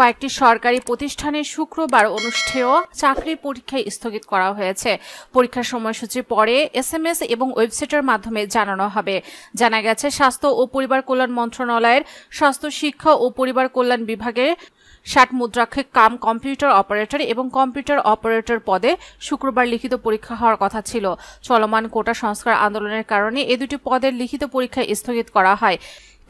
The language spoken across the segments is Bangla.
কয়েকটি সরকারি প্রতিষ্ঠানে শুক্রবার অনুষ্ঠেয় চাকরি পরীক্ষায় স্থগিত করা হয়েছে পরীক্ষার সময়সূচি পরে এসএমএস এবং ওয়েবসাইটের মাধ্যমে জানানো হবে জানা গেছে স্বাস্থ্য ও পরিবার কল্যাণ মন্ত্রণালয়ের স্বাস্থ্য শিক্ষা ও পরিবার কল্যাণ বিভাগের ষাট মুদ্রাক্ষে কাম কম্পিউটার অপারেটর এবং কম্পিউটার অপারেটর পদে শুক্রবার লিখিত পরীক্ষা হওয়ার কথা ছিল চলমান কোটা সংস্কার আন্দোলনের কারণে এ দুটি পদের লিখিত পরীক্ষা স্থগিত করা হয়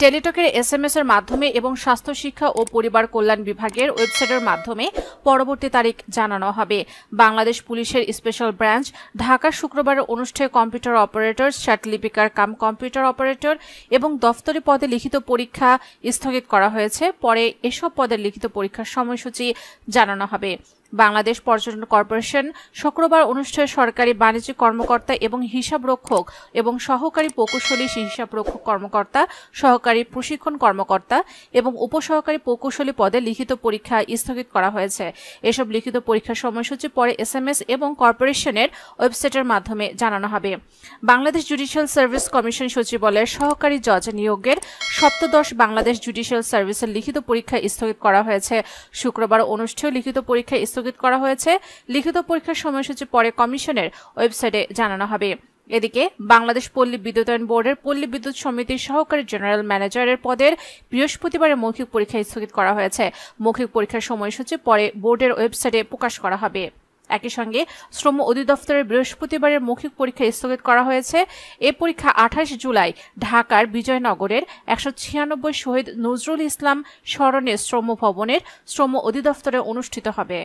টেলিটকের এস এম এস এর মাধ্যমে এবং স্বাস্থ্য শিক্ষা ও পরিবার কল্যাণ বিভাগের ওয়েবসাইটের মাধ্যমে পরবর্তী তারিখ জানানো হবে বাংলাদেশ পুলিশের স্পেশাল ব্রাঞ্চ ঢাকা শুক্রবার অনুষ্ঠেয় কম্পিউটার অপারেটর শ্যাট লিপিকার কাম কম্পিউটার অপারেটর এবং দফতরি পদে লিখিত পরীক্ষা স্থগিত করা হয়েছে পরে এসব পদের লিখিত পরীক্ষার সময়সূচি জানানো হবে বাংলাদেশ পর্যটন কর্পোরেশন শুক্রবার অনুষ্ঠানে সরকারি বাণিজ্য কর্মকর্তা এবং হিসাবরক্ষক এবং সহকারী প্রকৌশলী হিসাবরক্ষক কর্মকর্তা সহকারী প্রশিক্ষণ কর্মকর্তা এবং উপসহকারী প্রকৌশলী পদে লিখিত পরীক্ষা স্থগিত করা হয়েছে এসব লিখিত পরীক্ষার সময়সূচি পরে এস এবং কর্পোরেশনের ওয়েবসাইটের মাধ্যমে জানানো হবে বাংলাদেশ জুডিশিয়াল সার্ভিস কমিশন সচিবালয়ের সহকারী জজ নিয়োগের সপ্তদশ বাংলাদেশ জুডিশিয়াল সার্ভিসের লিখিত পরীক্ষা স্থগিত করা হয়েছে শুক্রবার অনুষ্ঠেয় লিখিত পরীক্ষা স্থগিত স্থগিত করা হয়েছে লিখিত পরীক্ষার সময়সূচি পরে কমিশনের ওয়েবসাইটে জানানো হবে এদিকে বাংলাদেশ পল্লী বিদ্যুতায়ন বোর্ডের পল্লী বিদ্যুৎ সমিতির সহকারী জেনারেল ম্যানেজারের পদের বৃহস্পতিবারের মৌখিক পরীক্ষা স্থগিত করা হয়েছে মৌখিক পরীক্ষার সময়সূচি পরে বোর্ডের ওয়েবসাইটে প্রকাশ করা হবে একই সঙ্গে শ্রম অধিদপ্তরের বৃহস্পতিবারের মৌখিক পরীক্ষা স্থগিত করা হয়েছে এ পরীক্ষা আঠাশ জুলাই ঢাকার বিজয়নগরের একশো ছিয়ানব্বই শহীদ নজরুল ইসলাম স্মরণে শ্রম ভবনের শ্রম অধিদপ্তরে অনুষ্ঠিত হবে